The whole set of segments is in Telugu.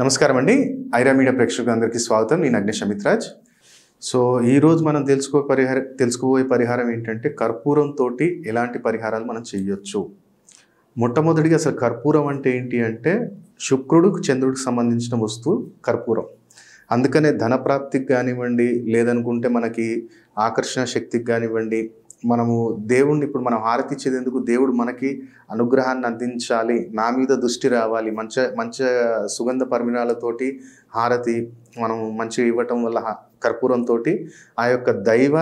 నమస్కారం అండి ఐరా మీడియా ప్రేక్షకులందరికీ స్వాగతం నేను అగ్నేష్ అమిత్రాజ్ సో ఈరోజు మనం తెలుసుకో పరిహార తెలుసుకోబోయే పరిహారం ఏంటంటే కర్పూరంతో ఎలాంటి పరిహారాలు మనం చేయొచ్చు మొట్టమొదటిగా అసలు కర్పూరం అంటే ఏంటి అంటే శుక్రుడికి చంద్రుడికి సంబంధించిన వస్తువు కర్పూరం అందుకనే ధనప్రాప్తికి కానివ్వండి లేదనుకుంటే మనకి ఆకర్షణ శక్తికి కానివ్వండి మనము దేవుణ్ణి ఇప్పుడు మనం హారతి ఇచ్చేందుకు దేవుడు మనకి అనుగ్రహాన్ని అందించాలి నా మీద దృష్టి రావాలి మంచి మంచి సుగంధ పరిమిణాలతోటి హారతి మనం మంచి ఇవ్వటం వల్ల కర్పూరంతో ఆ యొక్క దైవ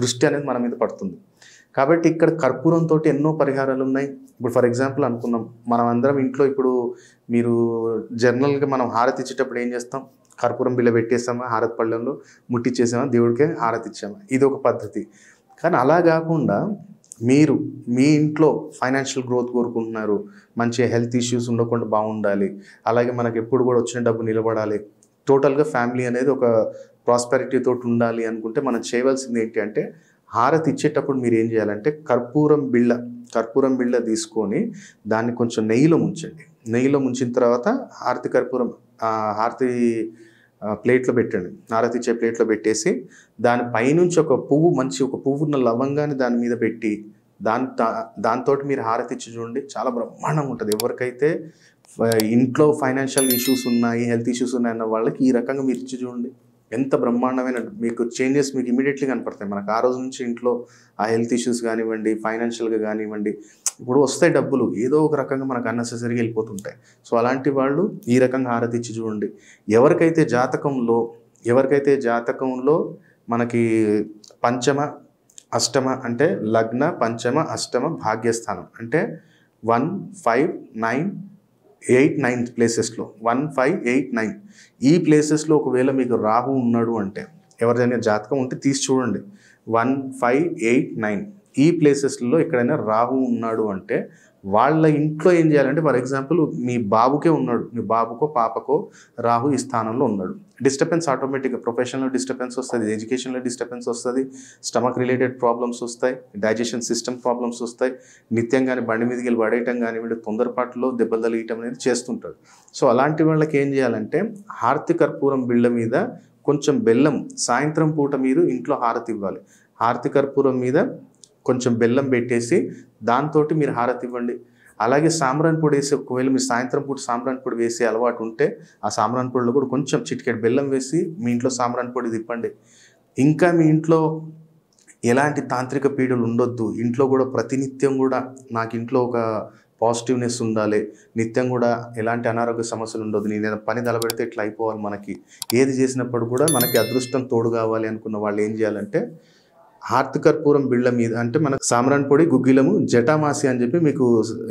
దృష్టి అనేది మన మీద పడుతుంది కాబట్టి ఇక్కడ కర్పూరంతో ఎన్నో పరిహారాలు ఉన్నాయి ఇప్పుడు ఫర్ ఎగ్జాంపుల్ అనుకుందాం మనం అందరం ఇంట్లో ఇప్పుడు మీరు జనరల్గా మనం హారతి ఇచ్చేటప్పుడు ఏం చేస్తాం కర్పూరం బిల్ల పెట్టేస్తామా హారతి పళ్ళెంలో ముట్టిచ్చేసామా దేవుడికే హారతి ఇచ్చామా ఇది ఒక పద్ధతి కానీ అలా కాకుండా మీరు మీ ఇంట్లో ఫైనాన్షియల్ గ్రోత్ కోరుకుంటున్నారు మంచి హెల్త్ ఇష్యూస్ ఉండకుండా బాగుండాలి అలాగే మనకు ఎప్పుడు కూడా వచ్చిన డబ్బు నిలబడాలి టోటల్గా ఫ్యామిలీ అనేది ఒక ప్రాస్పెరిటీతో ఉండాలి అనుకుంటే మనం చేయవలసింది ఏంటి అంటే హారతి ఇచ్చేటప్పుడు మీరు ఏం చేయాలంటే కర్పూరం బిళ్ళ కర్పూరం బిళ్ళ తీసుకొని దాన్ని కొంచెం నెయ్యిలో ముంచండి నెయ్యిలో ముంచిన తర్వాత హారతి కర్పూరం హారతి ప్లేట్లో పెట్టండి ఇచ్చే ప్లేట్లో పెట్టేసి దాని పైనుంచి ఒక పువ్వు మంచి ఒక పువ్వున్న లవంగాన్ని దాని మీద పెట్టి దాని దాంతో మీరు హారతి ఇచ్చి చూడండి చాలా బ్రహ్మాండంగా ఉంటుంది ఎవరికైతే ఇంట్లో ఫైనాన్షియల్ ఇష్యూస్ ఉన్నాయి హెల్త్ ఇష్యూస్ ఉన్నాయన్న వాళ్ళకి ఈ రకంగా మీరు ఇచ్చి చూడండి ఎంత బ్రహ్మాండమైన మీకు చేంజెస్ మీకు ఇమీడియట్లీ కనపడతాయి మనకు ఆ రోజు నుంచి ఇంట్లో ఆ హెల్త్ ఇష్యూస్ కానివ్వండి ఫైనాన్షియల్గా కానివ్వండి ఇప్పుడు వస్తాయి డబ్బులు ఏదో ఒక రకంగా మనకు అన్నెసెసరీగా వెళ్ళిపోతుంటాయి సో అలాంటి వాళ్ళు ఈ రకంగా ఆరతిచ్చి చూడండి ఎవరికైతే జాతకంలో ఎవరికైతే జాతకంలో మనకి పంచమ అష్టమ అంటే లగ్న పంచమ అష్టమ భాగ్యస్థానం అంటే one five nine eight nine ప్లేసెస్లో వన్ ఫైవ్ ఎయిట్ నైన్ ఈ ప్లేసెస్లో ఒకవేళ మీకు రాహు ఉన్నాడు అంటే ఎవరిదైనా జాతకం ఉంటే తీసి చూడండి వన్ ఫైవ్ ఎయిట్ నైన్ ఈ ప్లేసెస్లో ఎక్కడైనా రాహు ఉన్నాడు అంటే వాళ్ళ ఇంట్లో ఏం చేయాలంటే ఫర్ ఎగ్జాంపుల్ మీ బాబుకే ఉన్నాడు మీ బాబుకో పాపకో రాహు ఈ స్థానంలో ఉన్నాడు డిస్టర్బెన్స్ ఆటోమేటిక్గా ప్రొఫెషనల్ డిస్టర్బెన్స్ వస్తుంది ఎడ్యుకేషన్లో డిస్టర్బెన్స్ వస్తుంది స్టమక్ రిలేటెడ్ ప్రాబ్లమ్స్ వస్తాయి డైజెషన్ సిస్టమ్ ప్రాబ్లమ్స్ వస్తాయి నిత్యం కానీ బండి మీదకి వెళ్ళి పడేయటం కానీ వీళ్ళు తొందరపాటులో దెబ్బలు తగిలియటం అనేది చేస్తుంటాడు సో అలాంటి వాళ్ళకి ఏం చేయాలంటే హారతి కర్పూరం బిళ్ళ మీద కొంచెం బెల్లం సాయంత్రం పూట మీరు ఇంట్లో హారతి ఇవ్వాలి హారతి కర్పూరం మీద కొంచెం బెల్లం పెట్టేసి దాంతో మీరు హారతి ఇవ్వండి అలాగే సాంబ్రాన్ పొడి వేసి ఒకవేళ మీరు సాయంత్రం పూట సాంబ్రాన్ పొడి వేసే అలవాటు ఉంటే ఆ సాంబ్రాన్ పొడిలో కూడా కొంచెం చిటికెట్ బెల్లం వేసి మీ ఇంట్లో సాంబ్రాన్ పొడి తిప్పండి ఇంకా మీ ఇంట్లో ఎలాంటి తాంత్రిక పీడలు ఉండొద్దు ఇంట్లో కూడా ప్రతినిత్యం కూడా నాకు ఇంట్లో ఒక పాజిటివ్నెస్ ఉండాలి నిత్యం కూడా ఎలాంటి అనారోగ్య సమస్యలు ఉండదు నేను పని తలబెడితే ఇట్లా అయిపోవాలి మనకి ఏది చేసినప్పుడు కూడా మనకి అదృష్టం తోడు కావాలి అనుకున్న వాళ్ళు ఏం చేయాలంటే హార్త్ కర్పూరం బిళ్ళ మీద అంటే మనకు సామరాన్ పొడి గుగ్గిలము జటామాసి అని చెప్పి మీకు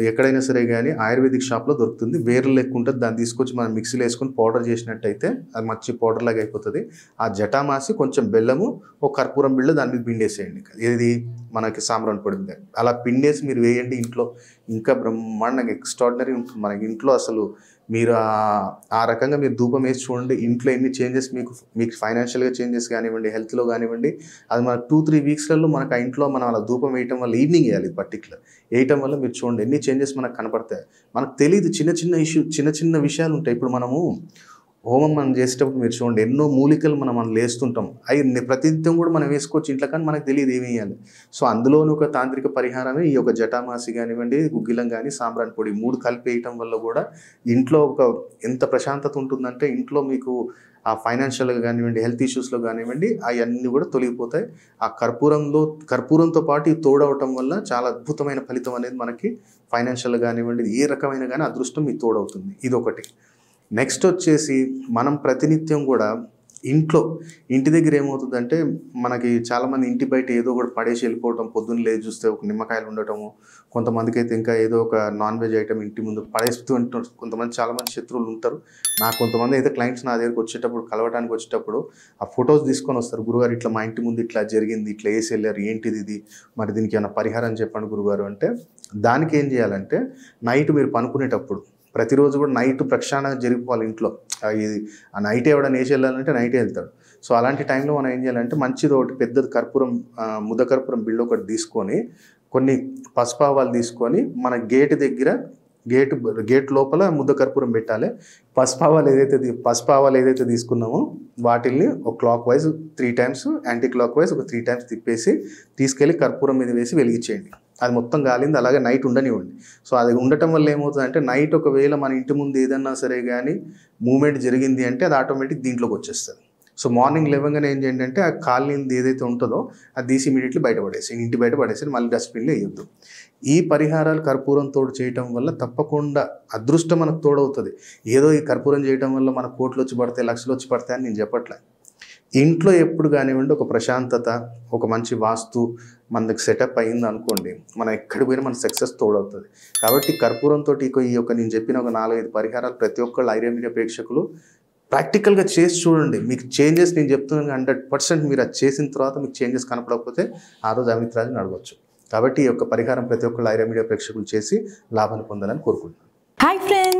ఎక్కడైనా సరే కానీ ఆయుర్వేదిక్ షాప్లో దొరుకుతుంది వేర్లు లేకుంటే దాన్ని తీసుకొచ్చి మనం మిక్సీలో వేసుకొని పౌడర్ చేసినట్టయితే అది మంచి పౌడర్ లాగా అయిపోతుంది ఆ జటామాసి కొంచెం బెల్లము ఒక కర్పూరం బిళ్ళ దాని మీద పిండేసేయండి ఏది మనకి సామరాన్ పొడి మీద అలా పిండేసి మీరు వేయండి ఇంట్లో ఇంకా బ్రహ్మాండంగా ఎక్స్ట్రాడినరీ ఉంటుంది మనకి ఇంట్లో అసలు మీరు ఆ రకంగా మీరు ధూపం వేసి చూడండి ఇంట్లో ఎన్ని చేంజెస్ మీకు మీకు ఫైనాన్షియల్గా చేంజెస్ కానివ్వండి హెల్త్లో కానివ్వండి అది మన టూ త్రీ త్రీ వీక్స్లలో మనకు ఆ ఇంట్లో మనం అలా ధూపం వేయటం వల్ల ఈవినింగ్ వేయాలి పర్టికులర్ వేయటం వల్ల మీరు చూడండి ఎన్ని చేంజెస్ మనకు కనపడతాయి మనకు తెలియదు చిన్న చిన్న ఇష్యూ చిన్న చిన్న విషయాలు ఉంటాయి ఇప్పుడు మనము హోమం మనం చేసేటప్పుడు మీరు చూడండి ఎన్నో మూలికలు మనం మనం లేస్తుంటాం అవి ప్రతినిత్యం కూడా మనం వేసుకోవచ్చు ఇంట్లో కానీ మనకు తెలియదు ఏమి వేయాలి సో అందులోని ఒక తాంత్రిక పరిహారమే ఈ యొక్క జటామాసి కానివ్వండి గుగ్గిలం కానీ సాంబ్రాన్ పొడి మూడు కలిపి వేయటం వల్ల కూడా ఇంట్లో ఒక ఎంత ప్రశాంతత ఉంటుందంటే ఇంట్లో మీకు ఆ ఫైనాన్షియల్గా కానివ్వండి హెల్త్ ఇష్యూస్లో కానివ్వండి అవన్నీ కూడా తొలగిపోతాయి ఆ కర్పూరంలో కర్పూరంతో పాటు ఇవి తోడవటం వల్ల చాలా అద్భుతమైన ఫలితం అనేది మనకి ఫైనాన్షియల్ కానివ్వండి ఏ రకమైన కానీ అదృష్టం మీకు తోడవుతుంది ఇదొకటి నెక్స్ట్ వచ్చేసి మనం ప్రతినిత్యం కూడా ఇంట్లో ఇంటి దగ్గర ఏమవుతుందంటే మనకి చాలామంది ఇంటి బయట ఏదో ఒకటి పడేసి వెళ్ళిపోవడం పొద్దున్న లేదు చూస్తే ఒక నిమ్మకాయలు ఉండటము కొంతమందికి అయితే ఇంకా ఏదో ఒక నాన్ వెజ్ ఐటమ్ ఇంటి ముందు పడేస్తూ ఉంటారు కొంతమంది చాలామంది శత్రువులు ఉంటారు నాకు కొంతమంది అయితే క్లయింట్స్ నా దగ్గరకు వచ్చేటప్పుడు కలవడానికి వచ్చేటప్పుడు ఆ ఫొటోస్ తీసుకొని వస్తారు గురుగారు ఇట్లా మా ఇంటి ముందు ఇట్లా జరిగింది ఇట్లా వేసి వెళ్ళారు ఏంటిది ఇది మరి దీనికి ఏమైనా పరిహారం చెప్పండి గురుగారు అంటే దానికి ఏం చేయాలంటే నైట్ మీరు పనుకునేటప్పుడు ప్రతిరోజు కూడా నైట్ ప్రక్షాళన జరిగిపోవాలి ఇంట్లో ఇది ఆ నైట్ ఎవడ నేసి వెళ్ళాలంటే నైటే వెళ్తాడు సో అలాంటి టైంలో మనం ఏం చేయాలంటే మంచిది ఒకటి పెద్దది కర్పూరం ముద్ద కర్పూరం బిల్లు ఒకటి తీసుకొని కొన్ని పసుపావాలు తీసుకొని మన గేట్ దగ్గర గేట్ గేట్ లోపల ముద్ద కర్పూరం పెట్టాలి పసుపావాలు ఏదైతే పసుపావాలు ఏదైతే తీసుకున్నామో వాటిల్ని ఒక clockwise three times anti clockwise ఒక త్రీ టైమ్స్ తిప్పేసి తీసుకెళ్ళి కర్పూరం మీద వేసి వెలిగించేయండి అది మొత్తం కాలింది అలాగే నైట్ ఉండనివ్వండి సో అది ఉండటం వల్ల ఏమవుతుందంటే నైట్ ఒకవేళ మన ఇంటి ముందు ఏదన్నా సరే కానీ మూమెంట్ జరిగింది అంటే అది ఆటోమేటిక్ దీంట్లోకి వచ్చేస్తుంది సో మార్నింగ్ లేవగానే ఏం చేయండి అంటే ఆ కాలనీ ఏదైతే ఉంటుందో అది తీసి ఇమీడియట్లీ బయటపడేసి ఇంటి బయట పడేసి మళ్ళీ డస్ట్బిన్లో వేయొద్దు ఈ పరిహారాలు కర్పూరం తోడు చేయటం వల్ల తప్పకుండా అదృష్టం మనకు తోడవుతుంది ఏదో ఈ కర్పూరం చేయడం వల్ల మన కోట్లు వచ్చి పడతాయి లక్షలు వచ్చి పడతాయని నేను చెప్పట్లేదు ఇంట్లో ఎప్పుడు కానివ్వండి ఒక ప్రశాంతత ఒక మంచి వాస్తు మనకి సెటప్ అయింది అనుకోండి మనం ఎక్కడికి పోయినా మన సక్సెస్ తోడవుతుంది కాబట్టి కర్పూరంతో ఈ యొక్క నేను చెప్పిన ఒక నాలుగైదు పరిహారాలు ప్రతి ఒక్కళ్ళు ఐరేమిరియా ప్రేక్షకులు ప్రాక్టికల్గా చేసి చూడండి మీకు చేంజెస్ నేను చెప్తున్నాను హండ్రెడ్ పర్సెంట్ మీరు అది చేసిన తర్వాత మీకు చేంజెస్ కనపడకపోతే ఆ రోజు అమిత్రాజు నడవచ్చు కాబట్టి ఈ యొక్క పరిహారం ప్రతి ఒక్కళ్ళు ఐరేమిరియా ప్రేక్షకులు చేసి లాభాన్ని పొందాలని కోరుకుంటున్నాను